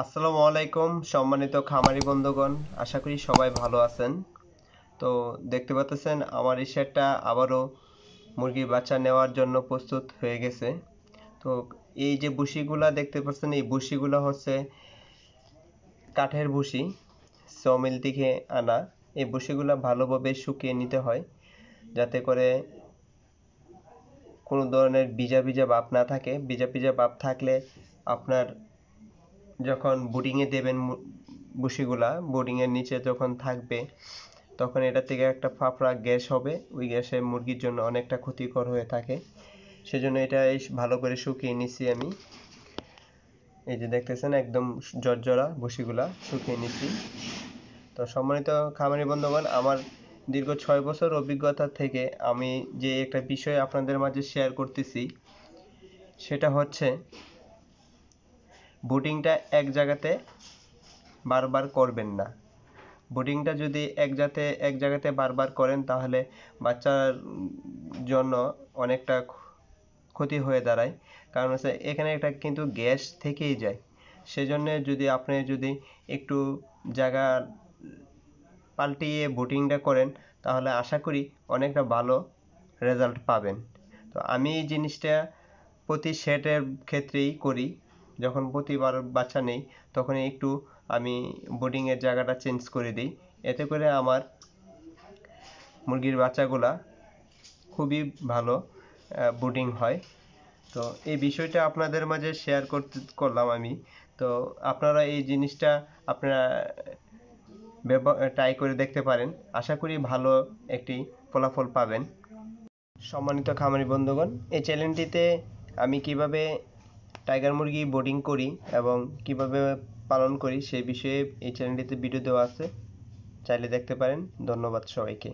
আসসালামু আলাইকুম সম্মানিত খামারি বন্ধুগণ আশা করি সবাই ভালো আছেন তো দেখতে পাচ্ছেন আমার এই শেডটা আবারও মুরগির বাচ্চা নেওয়ার জন্য প্রস্তুত হয়ে গেছে তো এই যে বুসিগুলা দেখতে পাচ্ছেন এই বুসিগুলো হচ্ছে কাঠের বুসি সমিল থেকে আনা এই বুশিগুলা ভালোভাবে শুকিয়ে নিতে হয় যাতে করে কোনো ধরনের ভিজা ভিজা ভাব না থাকে ভিজা ভিজা ভাব থাকলে আপনার যখন এ দেবেন বসিগুলা এর নিচে যখন থাকবে তখন এটা থেকে একটা ফাফড়া গ্যাস হবে ওই গ্যাসে মুরগির জন্য অনেকটা ক্ষতিকর হয়ে থাকে সেজন্য এটা ভালো করে শুকিয়ে নিছি আমি এই যে দেখতেছেন একদম জর্জরা বসিগুলা শুকিয়ে নিছি তো সম্মানিত খামারি বন্ধুগণ আমার দীর্ঘ ছয় বছর অভিজ্ঞতা থেকে আমি যে একটা বিষয় আপনাদের মাঝে শেয়ার করতেছি সেটা হচ্ছে ভোটিংটা এক জায়গাতে বারবার করবেন না ভোটিংটা যদি এক জাতে এক জায়গাতে বারবার করেন তাহলে বাচ্চার জন্য অনেকটা ক্ষতি হয়ে দাঁড়ায় কারণ হচ্ছে এখানে একটা কিন্তু গ্যাস থেকেই যায় সেজন্য যদি আপনি যদি একটু জায়গা পাল্টিয়ে ভোটিংটা করেন তাহলে আশা করি অনেকটা ভালো রেজাল্ট পাবেন তো আমি এই জিনিসটা প্রতি সেটের ক্ষেত্রেই করি যখন প্রতিবার বাচ্চা নেই তখন একটু আমি বোর্ডিংয়ের জায়গাটা চেঞ্জ করে দিই এতে করে আমার মুরগির বাচ্চাগুলা খুবই ভালো বোর্ডিং হয় তো এই বিষয়টা আপনাদের মাঝে শেয়ার করতে করলাম আমি তো আপনারা এই জিনিসটা আপনারা ট্রাই করে দেখতে পারেন আশা করি ভালো একটি ফলাফল পাবেন সম্মানিত খামারি বন্ধুগণ এই চ্যানেলটিতে আমি কিভাবে টাইগার মুরগি বোর্ডিং করি এবং কিভাবে পালন করি সেই বিষয়ে এই চ্যানেলটিতে ভিডিও দেওয়া আছে চাইলে দেখতে পারেন ধন্যবাদ সবাইকে